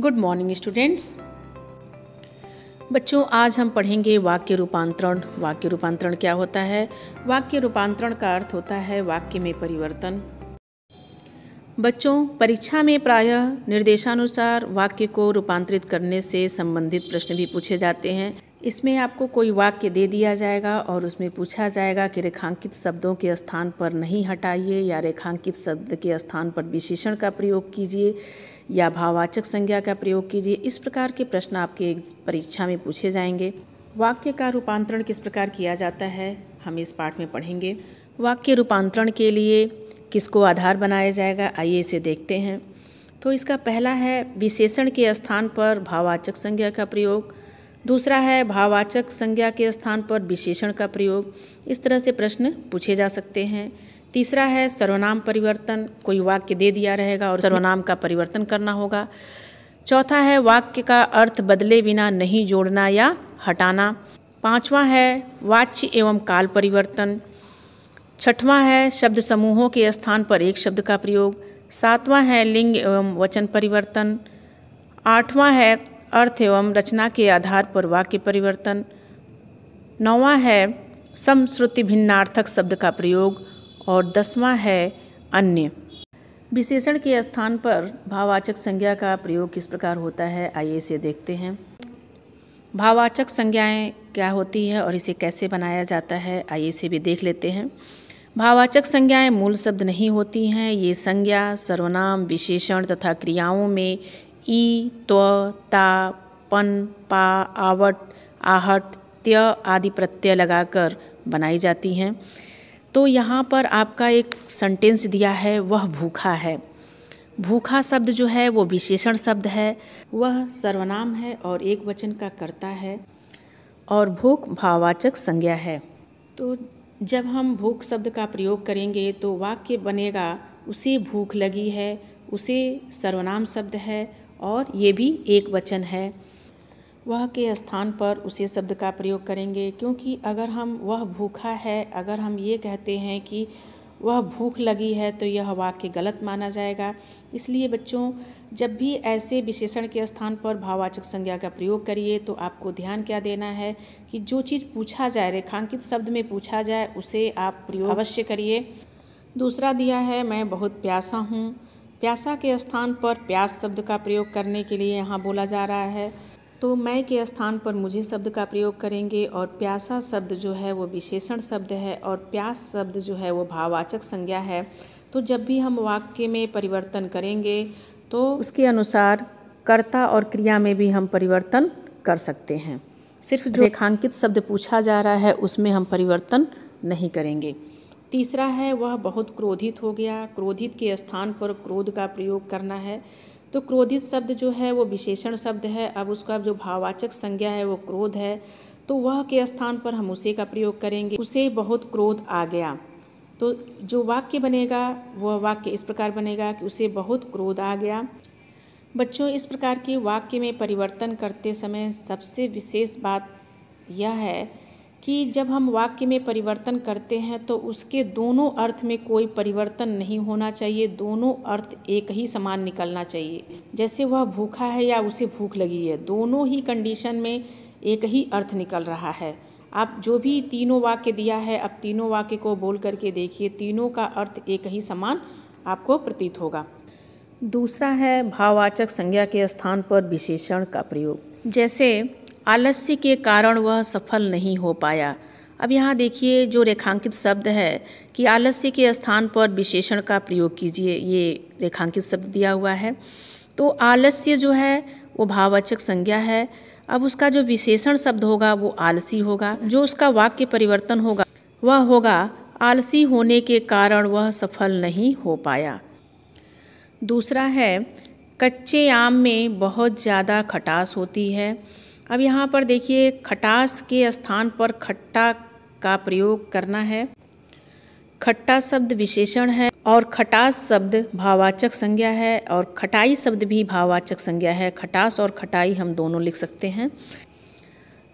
good morning students बच्चों आज हम पढ़ेंगे वाक्य रूपांतरण वाक्य रूपांतरण क्या होता है वाक्य रूपांतरण का अर्थ होता है वाक्य में परिवर्तन बच्चों परीक्षा में प्रायः निर्देशानुसार वाक्य को रूपांतरित करने से संबंधित प्रश्न भी पूछे जाते हैं इसमें आपको कोई वाक्य दे दिया जाएगा और उसमें पूछा जाएगा कि रेखांकित शब्दों के स्थान पर नहीं हटाइए या रेखांकित शब्द के स्थान पर विशेषण का प्रयोग कीजिए या भाववाचक संज्ञा का प्रयोग कीजिए इस प्रकार के प्रश्न आपके परीक्षा में पूछे जाएंगे वाक्य का रूपांतरण किस प्रकार किया जाता है हम इस पाठ में पढ़ेंगे वाक्य रूपांतरण के लिए किसको आधार बनाया जाएगा आइए इसे देखते हैं तो इसका पहला है विशेषण के स्थान पर भाववाचक संज्ञा का प्रयोग दूसरा है भाववाचक संज्ञा के स्थान पर विशेषण का प्रयोग इस तरह से प्रश्न पूछे जा सकते हैं तीसरा है सर्वनाम परिवर्तन कोई वाक्य दे दिया रहेगा और सर्वनाम का परिवर्तन करना होगा चौथा है वाक्य का अर्थ बदले बिना नहीं जोड़ना या हटाना पांचवा है वाच्य एवं काल परिवर्तन छठवां है शब्द समूहों के स्थान पर एक शब्द का प्रयोग सातवां है लिंग एवं वचन परिवर्तन आठवां है अर्थ एवं रचना के आधार पर वाक्य परिवर्तन नौवां है समश्रुति भिन्नार्थक शब्द का प्रयोग और दसवां है अन्य विशेषण के स्थान पर भाववाचक संज्ञा का प्रयोग किस प्रकार होता है आइए इसे देखते हैं भाववाचक संज्ञाएं क्या होती है और इसे कैसे बनाया जाता है आइए इसे भी देख लेते हैं भाववाचक संज्ञाएं मूल शब्द नहीं होती हैं ये संज्ञा सर्वनाम विशेषण तथा क्रियाओं में ई त्व ता पन पा आवट आहट त्य आदि प्रत्यय लगाकर बनाई जाती हैं तो यहाँ पर आपका एक सेंटेंस दिया है वह भूखा है भूखा शब्द जो है वो विशेषण शब्द है वह सर्वनाम है और एक वचन का कर्ता है और भूख भाववाचक संज्ञा है तो जब हम भूख शब्द का प्रयोग करेंगे तो वाक्य बनेगा उसे भूख लगी है उसे सर्वनाम शब्द है और ये भी एक वचन है वह के स्थान पर उसी शब्द का प्रयोग करेंगे क्योंकि अगर हम वह भूखा है अगर हम ये कहते हैं कि वह भूख लगी है तो यह वाक्य गलत माना जाएगा इसलिए बच्चों जब भी ऐसे विशेषण के स्थान पर भाववाचक संज्ञा का प्रयोग करिए तो आपको ध्यान क्या देना है कि जो चीज़ पूछा जाए रेखांकित शब्द में पूछा जाए उसे आप प्रयोग अवश्य करिए दूसरा दिया है मैं बहुत प्यासा हूँ प्यासा के स्थान पर प्यास शब्द का प्रयोग करने के लिए यहाँ बोला जा रहा है तो मैं के स्थान पर मुझे शब्द का प्रयोग करेंगे और प्यासा शब्द जो है वो विशेषण शब्द है और प्यास शब्द जो है वो भाववाचक संज्ञा है तो जब भी हम वाक्य में परिवर्तन करेंगे तो उसके अनुसार कर्ता और क्रिया में भी हम परिवर्तन कर सकते हैं सिर्फ जो रेखांकित शब्द पूछा जा रहा है उसमें हम परिवर्तन नहीं करेंगे तीसरा है वह बहुत क्रोधित हो गया क्रोधित के स्थान पर क्रोध का प्रयोग करना है तो क्रोधित शब्द जो है वो विशेषण शब्द है अब उसका जो भाववाचक संज्ञा है वो क्रोध है तो वह के स्थान पर हम उसे का प्रयोग करेंगे उसे बहुत क्रोध आ गया तो जो वाक्य बनेगा वह वाक्य इस प्रकार बनेगा कि उसे बहुत क्रोध आ गया बच्चों इस प्रकार के वाक्य में परिवर्तन करते समय सबसे विशेष बात यह है कि जब हम वाक्य में परिवर्तन करते हैं तो उसके दोनों अर्थ में कोई परिवर्तन नहीं होना चाहिए दोनों अर्थ एक ही समान निकलना चाहिए जैसे वह भूखा है या उसे भूख लगी है दोनों ही कंडीशन में एक ही अर्थ निकल रहा है आप जो भी तीनों वाक्य दिया है अब तीनों वाक्य को बोल करके देखिए तीनों का अर्थ एक ही समान आपको प्रतीत होगा दूसरा है भाववाचक संज्ञा के स्थान पर विशेषण का प्रयोग जैसे आलस्य के कारण वह सफल नहीं हो पाया अब यहाँ देखिए जो रेखांकित शब्द है कि आलस्य के स्थान पर विशेषण का प्रयोग कीजिए ये रेखांकित शब्द दिया हुआ है तो आलस्य जो है वो भाववाचक संज्ञा है अब उसका जो विशेषण शब्द होगा वो आलसी होगा जो उसका वाक्य परिवर्तन होगा वह होगा आलसी होने के कारण वह सफल नहीं हो पाया दूसरा है कच्चे आम में बहुत ज़्यादा खटास होती है अब यहाँ पर देखिए खटास के स्थान पर खट्टा का प्रयोग करना है खट्टा शब्द विशेषण है और खटास शब्द भाववाचक संज्ञा है और खटाई शब्द भी भाववाचक संज्ञा है खटास और खटाई हम दोनों लिख सकते हैं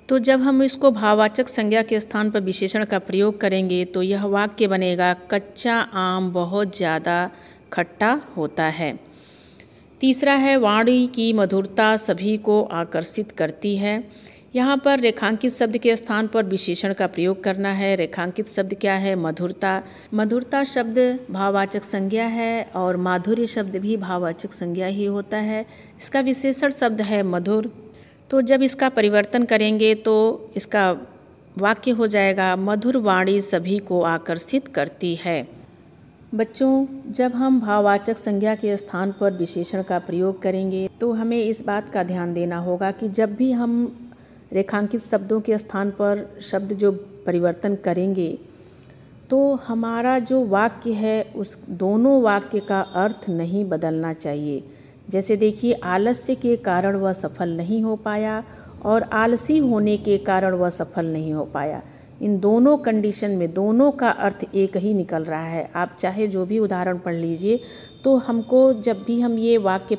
तो जब हम इसको भाववाचक संज्ञा के स्थान पर विशेषण का प्रयोग करेंगे तो यह वाक्य बनेगा कच्चा आम बहुत ज़्यादा खट्टा होता है तीसरा है वाणी की मधुरता सभी को आकर्षित करती है यहाँ पर रेखांकित शब्द के स्थान पर विशेषण का प्रयोग करना है रेखांकित शब्द क्या है मधुरता मधुरता शब्द भाववाचक संज्ञा है और माधुर्य शब्द भी भाववाचक संज्ञा ही होता है इसका विशेषण शब्द है मधुर तो जब इसका परिवर्तन करेंगे तो इसका वाक्य हो जाएगा मधुर वाणी सभी को आकर्षित करती है बच्चों जब हम भाववाचक संज्ञा के स्थान पर विशेषण का प्रयोग करेंगे तो हमें इस बात का ध्यान देना होगा कि जब भी हम रेखांकित शब्दों के स्थान पर शब्द जो परिवर्तन करेंगे तो हमारा जो वाक्य है उस दोनों वाक्य का अर्थ नहीं बदलना चाहिए जैसे देखिए आलस्य के कारण वह सफल नहीं हो पाया और आलसी होने के कारण वह सफल नहीं हो पाया इन दोनों कंडीशन में दोनों का अर्थ एक ही निकल रहा है आप चाहे जो भी उदाहरण पढ़ लीजिए तो हमको जब भी हम ये वाक्य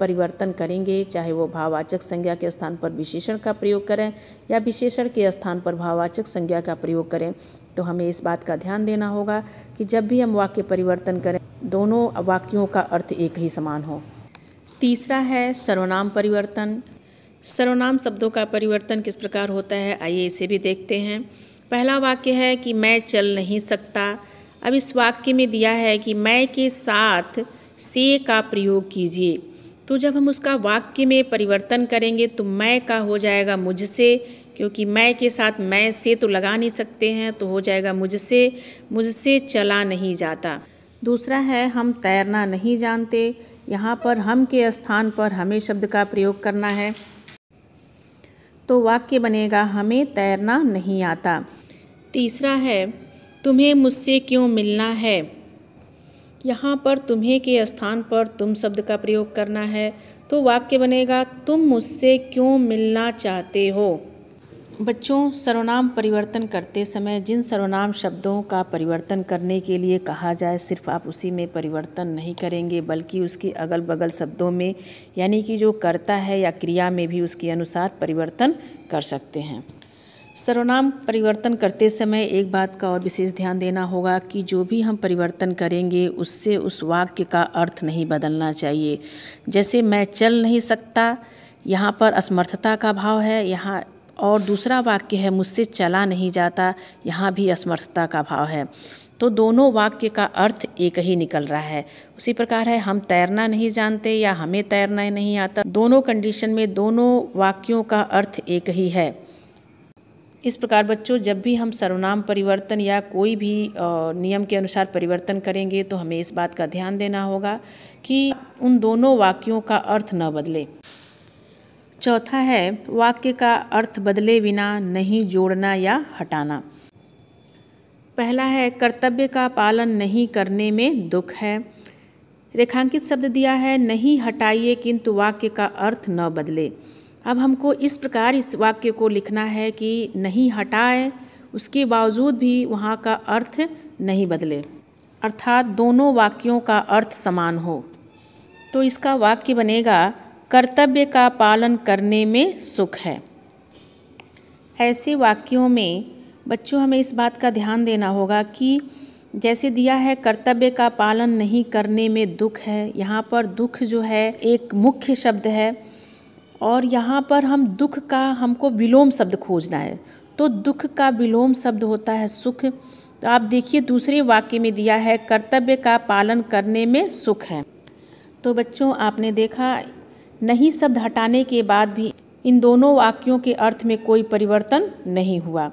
परिवर्तन करेंगे चाहे वो भाववाचक संज्ञा के स्थान पर विशेषण का प्रयोग करें या विशेषण के स्थान पर भाववाचक संज्ञा का प्रयोग करें तो हमें इस बात का ध्यान देना होगा कि जब भी हम वाक्य परिवर्तन करें दोनों वाक्यों का अर्थ एक ही समान हो तीसरा है सर्वनाम परिवर्तन सर्वनाम शब्दों का परिवर्तन किस प्रकार होता है आइए इसे भी देखते हैं पहला वाक्य है कि मैं चल नहीं सकता अब इस वाक्य में दिया है कि मैं के साथ से का प्रयोग कीजिए तो जब हम उसका वाक्य में परिवर्तन करेंगे तो मैं का हो जाएगा मुझसे क्योंकि मैं के साथ मैं से तो लगा नहीं सकते हैं तो हो जाएगा मुझसे मुझसे चला नहीं जाता दूसरा है हम तैरना नहीं जानते यहाँ पर हम के स्थान पर हमें शब्द का प्रयोग करना है तो वाक्य बनेगा हमें तैरना नहीं आता तीसरा है तुम्हें मुझसे क्यों मिलना है यहाँ पर तुम्हें के स्थान पर तुम शब्द का प्रयोग करना है तो वाक्य बनेगा तुम मुझसे क्यों मिलना चाहते हो बच्चों सर्वनाम परिवर्तन करते समय जिन सर्वनाम शब्दों का परिवर्तन करने के लिए कहा जाए सिर्फ आप उसी में परिवर्तन नहीं करेंगे बल्कि उसके अगल बगल शब्दों में यानी कि जो करता है या क्रिया में भी उसके अनुसार परिवर्तन कर सकते हैं सर्वनाम परिवर्तन करते समय एक बात का और विशेष ध्यान देना होगा कि जो भी हम परिवर्तन करेंगे उससे उस वाक्य का अर्थ नहीं बदलना चाहिए जैसे मैं चल नहीं सकता यहाँ पर असमर्थता का भाव है यहाँ और दूसरा वाक्य है मुझसे चला नहीं जाता यहाँ भी असमर्थता का भाव है तो दोनों वाक्य का अर्थ एक ही निकल रहा है उसी प्रकार है हम तैरना नहीं जानते या हमें तैरना नहीं आता दोनों कंडीशन में दोनों वाक्यों का अर्थ एक ही है इस प्रकार बच्चों जब भी हम सर्वनाम परिवर्तन या कोई भी नियम के अनुसार परिवर्तन करेंगे तो हमें इस बात का ध्यान देना होगा कि उन दोनों वाक्यों का अर्थ न बदले चौथा है वाक्य का अर्थ बदले बिना नहीं जोड़ना या हटाना पहला है कर्तव्य का पालन नहीं करने में दुख है रेखांकित शब्द दिया है नहीं हटाइए किंतु वाक्य का अर्थ न बदले अब हमको इस प्रकार इस वाक्य को लिखना है कि नहीं हटाए उसके बावजूद भी वहाँ का अर्थ नहीं बदले अर्थात दोनों वाक्यों का अर्थ समान हो तो इसका वाक्य बनेगा कर्तव्य का पालन करने में सुख है ऐसे वाक्यों में बच्चों हमें इस बात का ध्यान देना होगा कि जैसे दिया है कर्तव्य का पालन नहीं करने में दुख है यहाँ पर दुख जो है एक मुख्य शब्द है और यहाँ पर हम दुख का हमको विलोम शब्द खोजना है तो दुख का विलोम शब्द होता है सुख तो आप देखिए दूसरे वाक्य में दिया है कर्तव्य का पालन करने में सुख है तो बच्चों आपने देखा नहीं शब्द हटाने के बाद भी इन दोनों वाक्यों के अर्थ में कोई परिवर्तन नहीं हुआ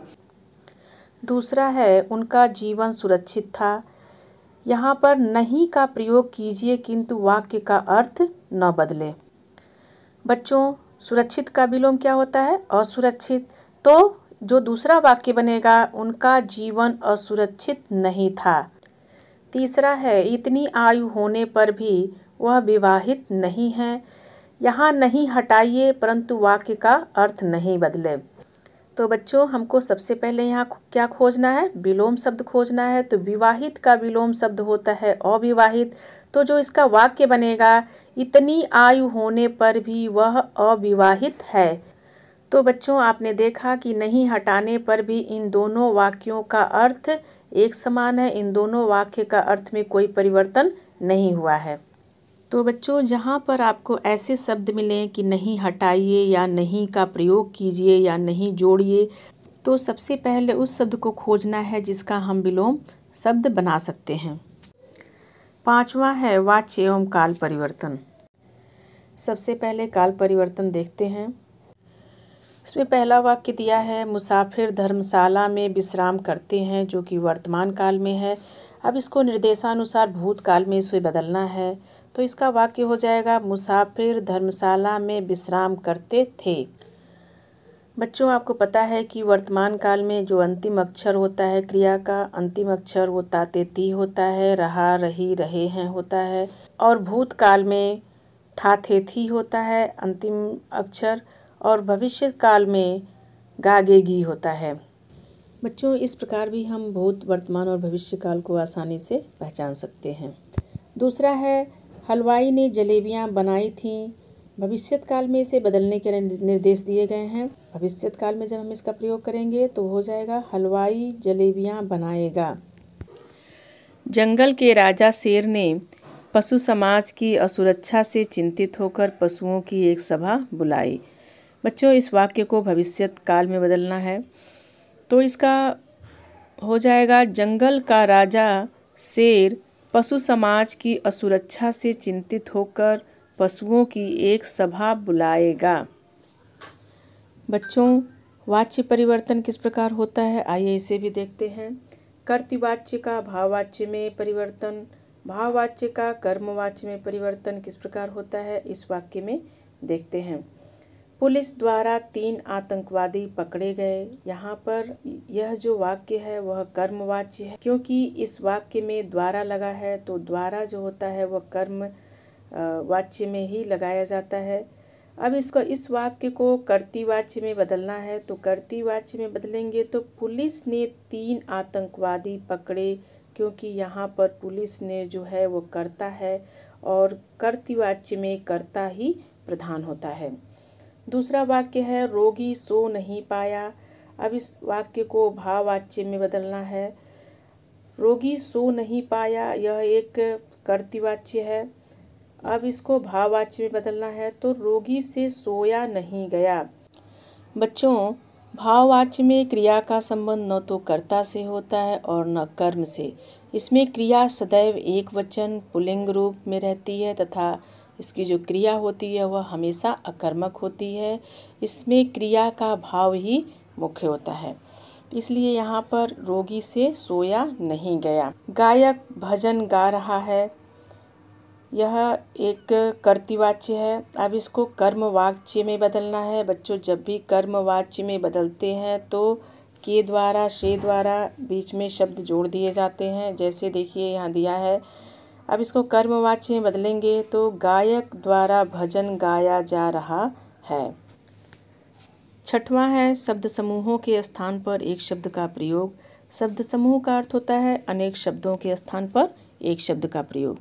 दूसरा है उनका जीवन सुरक्षित था यहाँ पर नहीं का प्रयोग कीजिए किंतु वाक्य का अर्थ न बदले बच्चों सुरक्षित का विलोम क्या होता है असुरक्षित तो जो दूसरा वाक्य बनेगा उनका जीवन असुरक्षित नहीं था तीसरा है इतनी आयु होने पर भी वह विवाहित नहीं है यहाँ नहीं हटाइए परंतु वाक्य का अर्थ नहीं बदले तो बच्चों हमको सबसे पहले यहाँ क्या खोजना है विलोम शब्द खोजना है तो विवाहित का विलोम शब्द होता है अविवाहित तो जो इसका वाक्य बनेगा इतनी आयु होने पर भी वह अविवाहित है तो बच्चों आपने देखा कि नहीं हटाने पर भी इन दोनों वाक्यों का अर्थ एक समान है इन दोनों वाक्य का अर्थ में कोई परिवर्तन नहीं हुआ है तो बच्चों जहाँ पर आपको ऐसे शब्द मिलें कि नहीं हटाइए या नहीं का प्रयोग कीजिए या नहीं जोड़िए तो सबसे पहले उस शब्द को खोजना है जिसका हम विलोम शब्द बना सकते हैं पांचवा है वाच्य एवं काल परिवर्तन सबसे पहले काल परिवर्तन देखते हैं इसमें पहला वाक्य दिया है मुसाफिर धर्मशाला में विश्राम करते हैं जो कि वर्तमान काल में है अब इसको निर्देशानुसार भूतकाल में इसे बदलना है तो इसका वाक्य हो जाएगा मुसाफिर धर्मशाला में विश्राम करते थे बच्चों आपको पता है कि वर्तमान काल में जो अंतिम अक्षर होता है क्रिया का अंतिम अक्षर वो ताते ती होता है रहा रही रहे हैं होता है और भूतकाल में था थे थी होता है अंतिम अक्षर और भविष्य काल में गागेगी होता है बच्चों इस प्रकार भी हम भूत वर्तमान और भविष्य काल को आसानी से पहचान सकते हैं दूसरा है हलवाई ने जलेबियाँ बनाई थीं भविष्यत काल में इसे बदलने के निर्देश दिए गए हैं भविष्यत काल में जब हम इसका प्रयोग करेंगे तो हो जाएगा हलवाई जलेबियाँ बनाएगा जंगल के राजा शेर ने पशु समाज की असुरक्षा से चिंतित होकर पशुओं की एक सभा बुलाई बच्चों इस वाक्य को भविष्यत काल में बदलना है तो इसका हो जाएगा जंगल का राजा शेर पशु समाज की असुरक्षा से चिंतित होकर पशुओं की एक सभा बुलाएगा बच्चों वाच्य परिवर्तन किस प्रकार होता है आइए इसे भी देखते हैं कर्तिवाच्य का भाववाच्य में परिवर्तन भाववाच्य का कर्मवाच्य में परिवर्तन किस प्रकार होता है इस वाक्य में देखते हैं पुलिस द्वारा तीन आतंकवादी पकड़े गए यहाँ पर यह जो वाक्य है वह कर्मवाच्य है क्योंकि इस वाक्य में द्वारा लगा है तो द्वारा जो होता है वह कर्म वाच्य में ही लगाया जाता है अब इसको इस वाक्य को करती वाच्य में बदलना है तो करती वाच्य में बदलेंगे तो पुलिस ने तीन आतंकवादी पकड़े क्योंकि यहाँ पर पुलिस ने जो है वो करता है और करती वाच्य में करता ही प्रधान होता है दूसरा वाक्य है रोगी सो नहीं पाया अब इस वाक्य को भाववाच्य में बदलना है रोगी सो नहीं पाया यह एक कर्तिवाच्य है अब इसको भाववाच्य में बदलना है तो रोगी से सोया नहीं गया बच्चों भाववाच्य में क्रिया का संबंध न तो कर्ता से होता है और न कर्म से इसमें क्रिया सदैव एक वचन पुलिंग रूप में रहती है तथा इसकी जो क्रिया होती है वह हमेशा अकर्मक होती है इसमें क्रिया का भाव ही मुख्य होता है इसलिए यहाँ पर रोगी से सोया नहीं गया गायक भजन गा रहा है यह एक कर्तिवाच्य है अब इसको कर्मवाच्य में बदलना है बच्चों जब भी कर्मवाच्य में बदलते हैं तो के द्वारा शे द्वारा बीच में शब्द जोड़ दिए जाते हैं जैसे देखिए यहाँ दिया है अब इसको कर्मवाच्य में बदलेंगे तो गायक द्वारा भजन गाया जा रहा है छठवां है शब्द समूहों के स्थान पर एक शब्द का प्रयोग शब्द समूह का अर्थ होता है अनेक शब्दों के स्थान पर एक शब्द का प्रयोग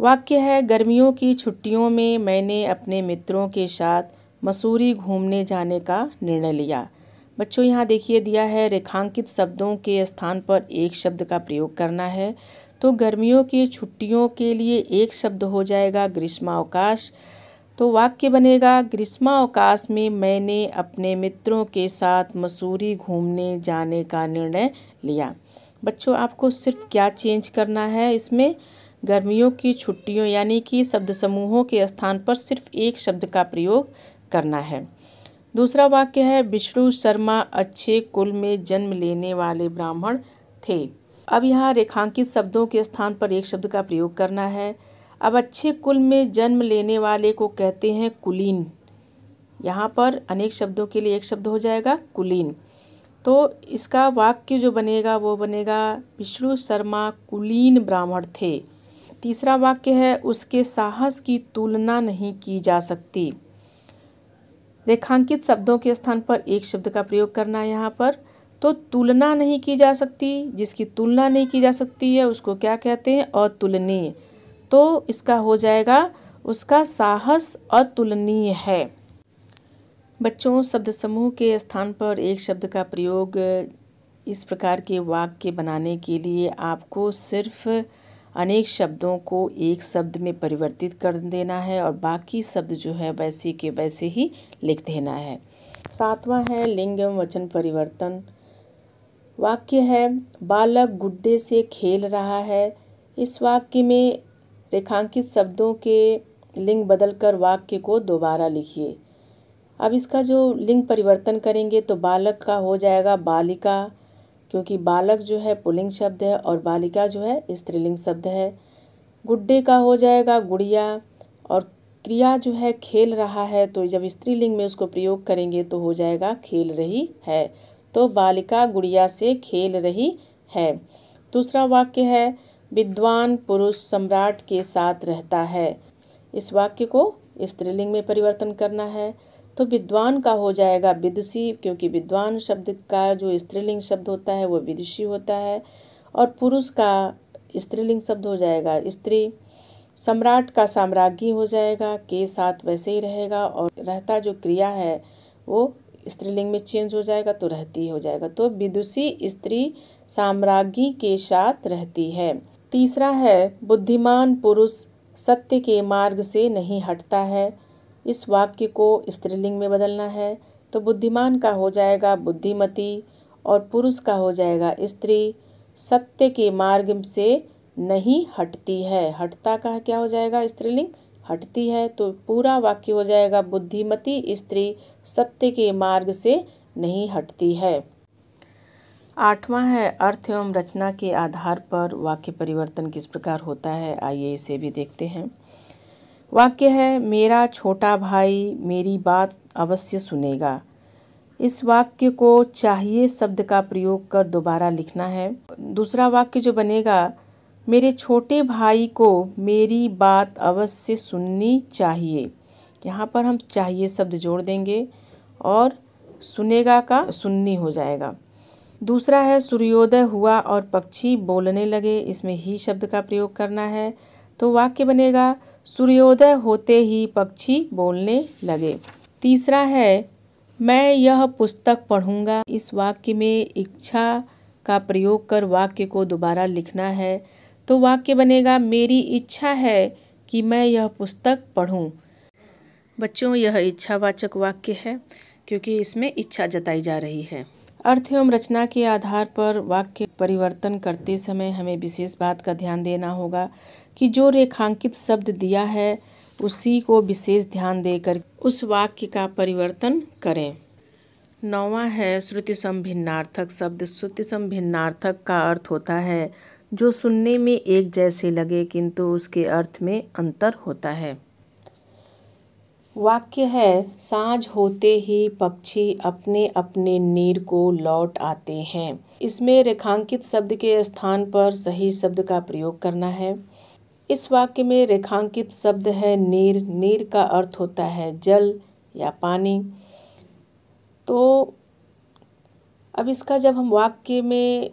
वाक्य है गर्मियों की छुट्टियों में मैंने अपने मित्रों के साथ मसूरी घूमने जाने का निर्णय लिया बच्चों यहाँ देखिए दिया है रेखांकित शब्दों के स्थान पर एक शब्द का प्रयोग करना है तो गर्मियों की छुट्टियों के लिए एक शब्द हो जाएगा ग्रीष्मावकाश तो वाक्य बनेगा ग्रीष्मावकाश में मैंने अपने मित्रों के साथ मसूरी घूमने जाने का निर्णय लिया बच्चों आपको सिर्फ क्या चेंज करना है इसमें गर्मियों की छुट्टियों यानी कि शब्द समूहों के स्थान पर सिर्फ एक शब्द का प्रयोग करना है दूसरा वाक्य है विष्णु शर्मा अच्छे कुल में जन्म लेने वाले ब्राह्मण थे अब यहाँ रेखांकित शब्दों के स्थान पर एक शब्द का प्रयोग करना है अब अच्छे कुल में जन्म लेने वाले को कहते हैं कुलीन यहाँ पर अनेक शब्दों के लिए एक शब्द हो जाएगा कुलीन तो इसका वाक्य जो बनेगा वो बनेगा विष्णु शर्मा कुलीन ब्राह्मण थे तीसरा वाक्य है उसके साहस की तुलना नहीं की जा सकती रेखांकित शब्दों के स्थान पर एक शब्द का प्रयोग करना है यहाँ पर तो तुलना नहीं की जा सकती जिसकी तुलना नहीं की जा सकती है उसको क्या कहते हैं अतुलनीय तो इसका हो जाएगा उसका साहस अतुलनीय है बच्चों शब्द समूह के स्थान पर एक शब्द का प्रयोग इस प्रकार के वाक्य बनाने के लिए आपको सिर्फ़ अनेक शब्दों को एक शब्द में परिवर्तित कर देना है और बाकी शब्द जो है वैसे के वैसे ही लिख देना है सातवां है लिंग एवं वचन परिवर्तन वाक्य है बालक गुड्डे से खेल रहा है इस वाक्य में रेखांकित शब्दों के लिंग बदलकर वाक्य को दोबारा लिखिए अब इसका जो लिंग परिवर्तन करेंगे तो बालक का हो जाएगा बालिका क्योंकि बालक जो है पुलिंग शब्द है और बालिका जो है स्त्रीलिंग शब्द है गुड्डे का हो जाएगा गुड़िया और क्रिया जो है खेल रहा है तो जब स्त्रीलिंग में उसको प्रयोग करेंगे तो हो जाएगा खेल रही है तो बालिका गुड़िया से खेल रही है दूसरा वाक्य है विद्वान पुरुष सम्राट के साथ रहता है इस वाक्य को स्त्रीलिंग में परिवर्तन करना है तो विद्वान का हो जाएगा विदुषी क्योंकि विद्वान शब्द का जो स्त्रीलिंग शब्द होता है वो विदुषी होता है और पुरुष का स्त्रीलिंग शब्द हो जाएगा स्त्री सम्राट का साम्राज्ञी हो जाएगा के साथ वैसे ही रहेगा और रहता जो क्रिया है वो स्त्रीलिंग में चेंज हो जाएगा तो रहती हो जाएगा तो विदुषी स्त्री साम्राज्ञी के साथ रहती है तीसरा है बुद्धिमान पुरुष सत्य के मार्ग से नहीं हटता है इस वाक्य को स्त्रीलिंग में बदलना है तो बुद्धिमान का हो जाएगा बुद्धिमती और पुरुष का हो जाएगा स्त्री सत्य के मार्ग से नहीं हटती है हटता का क्या हो जाएगा स्त्रीलिंग हटती है तो पूरा वाक्य हो जाएगा बुद्धिमती स्त्री सत्य के मार्ग से नहीं हटती है आठवां है अर्थ एवं रचना के आधार पर वाक्य परिवर्तन किस प्रकार होता है आइए इसे भी देखते हैं वाक्य है मेरा छोटा भाई मेरी बात अवश्य सुनेगा इस वाक्य को चाहिए शब्द का प्रयोग कर दोबारा लिखना है दूसरा वाक्य जो बनेगा मेरे छोटे भाई को मेरी बात अवश्य सुननी चाहिए यहाँ पर हम चाहिए शब्द जोड़ देंगे और सुनेगा का सुननी हो जाएगा दूसरा है सूर्योदय हुआ और पक्षी बोलने लगे इसमें ही शब्द का प्रयोग करना है तो वाक्य बनेगा सूर्योदय होते ही पक्षी बोलने लगे तीसरा है मैं यह पुस्तक पढ़ूंगा इस वाक्य में इच्छा का प्रयोग कर वाक्य को दोबारा लिखना है तो वाक्य बनेगा मेरी इच्छा है कि मैं यह पुस्तक पढ़ूं बच्चों यह इच्छावाचक वाक्य है क्योंकि इसमें इच्छा जताई जा रही है अर्थ एवं रचना के आधार पर वाक्य परिवर्तन करते समय हमें विशेष बात का ध्यान देना होगा कि जो रेखांकित शब्द दिया है उसी को विशेष ध्यान देकर उस वाक्य का परिवर्तन करें नौवा है श्रुति संभिन्नार्थक शब्द श्रुति संभिन्नार्थक का अर्थ होता है जो सुनने में एक जैसे लगे किंतु उसके अर्थ में अंतर होता है वाक्य है साँझ होते ही पक्षी अपने अपने नीर को लौट आते हैं इसमें रेखांकित शब्द के स्थान पर सही शब्द का प्रयोग करना है इस वाक्य में रेखांकित शब्द है नीर नीर का अर्थ होता है जल या पानी तो अब इसका जब हम वाक्य में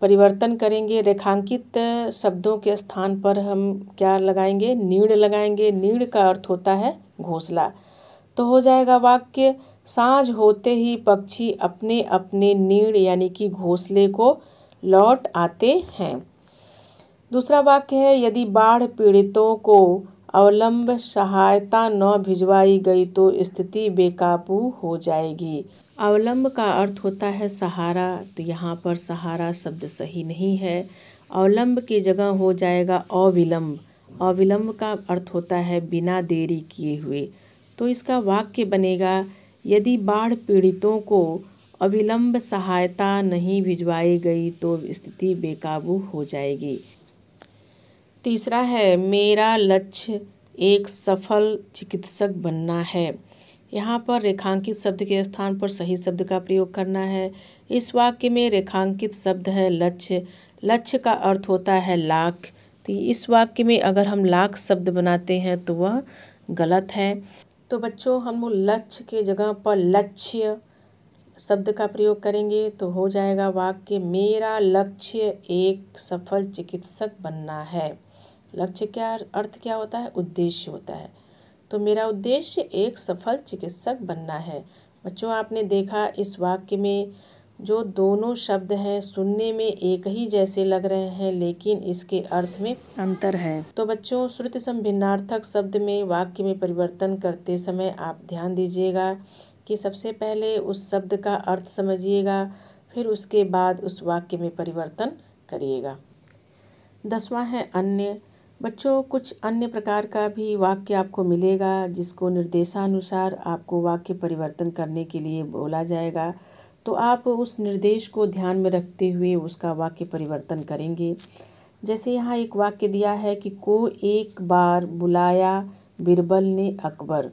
परिवर्तन करेंगे रेखांकित शब्दों के स्थान पर हम क्या लगाएंगे नीड़ लगाएंगे नीड़ का अर्थ होता है घोंसला तो हो जाएगा वाक्य सांझ होते ही पक्षी अपने अपने नीड़ यानी कि घोंसले को लौट आते हैं दूसरा वाक्य है यदि बाढ़ पीड़ितों को अवलंब सहायता न भिजवाई गई तो स्थिति बेकाबू हो जाएगी अवलंब का अर्थ होता है सहारा तो यहाँ पर सहारा शब्द सही नहीं है अवलंब की जगह हो जाएगा अविलंब अविलंब का अर्थ होता है बिना देरी किए हुए तो इसका वाक्य बनेगा यदि बाढ़ पीड़ितों को अविलंब सहायता नहीं भिजवाई गई तो स्थिति बेकाबू हो जाएगी तीसरा है मेरा लक्ष्य एक सफल चिकित्सक बनना है यहाँ पर रेखांकित शब्द के स्थान पर सही शब्द का प्रयोग करना है इस वाक्य में रेखांकित शब्द है लक्ष्य लक्ष्य का अर्थ होता है लाख तो इस वाक्य में अगर हम लाख शब्द बनाते हैं तो वह गलत है तो बच्चों हम लक्ष्य के जगह पर लक्ष्य शब्द का प्रयोग करेंगे तो हो जाएगा वाक्य मेरा लक्ष्य एक सफल चिकित्सक बनना है लक्ष्य क्या अर्थ क्या होता है उद्देश्य होता है तो मेरा उद्देश्य एक सफल चिकित्सक बनना है बच्चों आपने देखा इस वाक्य में जो दोनों शब्द हैं सुनने में एक ही जैसे लग रहे हैं लेकिन इसके अर्थ में अंतर है तो बच्चों श्रुति संभिन्नार्थक शब्द में वाक्य में परिवर्तन करते समय आप ध्यान दीजिएगा कि सबसे पहले उस शब्द का अर्थ समझिएगा फिर उसके बाद उस वाक्य में परिवर्तन करिएगा दसवां है अन्य बच्चों कुछ अन्य प्रकार का भी वाक्य आपको मिलेगा जिसको निर्देशानुसार आपको वाक्य परिवर्तन करने के लिए बोला जाएगा तो आप उस निर्देश को ध्यान में रखते हुए उसका वाक्य परिवर्तन करेंगे जैसे यहाँ एक वाक्य दिया है कि को एक बार बुलाया बिरबल ने अकबर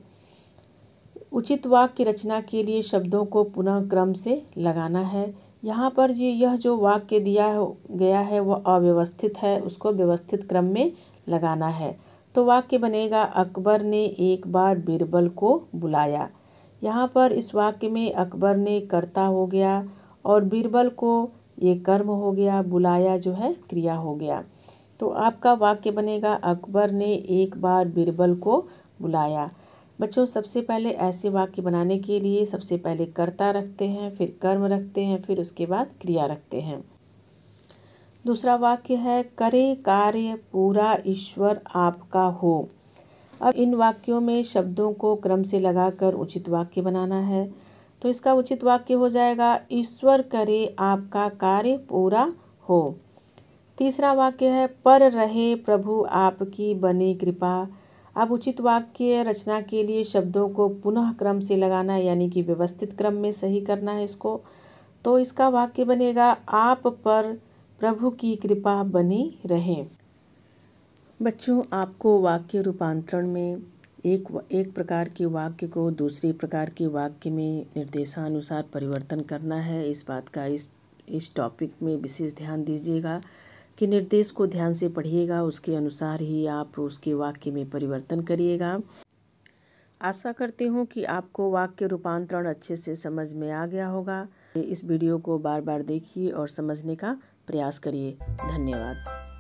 उचित वाक्य रचना के लिए शब्दों को पुनः क्रम से लगाना है यहाँ पर ये यह जो वाक्य दिया गया है वह अव्यवस्थित है उसको व्यवस्थित क्रम में लगाना है तो वाक्य बनेगा अकबर ने एक बार बीरबल को बुलाया यहाँ पर इस वाक्य में अकबर ने कर्ता हो गया और बीरबल को ये कर्म हो गया बुलाया जो है क्रिया हो गया तो आपका वाक्य बनेगा अकबर ने एक बार बीरबल को बुलाया बच्चों सबसे पहले ऐसे वाक्य बनाने के लिए सबसे पहले कर्ता रखते हैं फिर कर्म रखते हैं फिर उसके बाद क्रिया रखते हैं दूसरा वाक्य है करे कार्य पूरा ईश्वर आपका हो अब इन वाक्यों में शब्दों को क्रम से लगाकर उचित वाक्य बनाना है तो इसका उचित वाक्य हो जाएगा ईश्वर करे आपका कार्य पूरा हो तीसरा वाक्य है पर रहे प्रभु आपकी बनी कृपा अब उचित वाक्य रचना के लिए शब्दों को पुनः क्रम से लगाना यानी कि व्यवस्थित क्रम में सही करना है इसको तो इसका वाक्य बनेगा आप पर प्रभु की कृपा बनी रहे बच्चों आपको वाक्य रूपांतरण में एक एक प्रकार के वाक्य को दूसरे प्रकार के वाक्य में निर्देशानुसार परिवर्तन करना है इस बात का इस इस टॉपिक में विशेष ध्यान दीजिएगा कि निर्देश को ध्यान से पढ़िएगा उसके अनुसार ही आप उसके वाक्य में परिवर्तन करिएगा आशा करती हूँ कि आपको वाक्य रूपांतरण अच्छे से समझ में आ गया होगा इस वीडियो को बार बार देखिए और समझने का प्रयास करिए धन्यवाद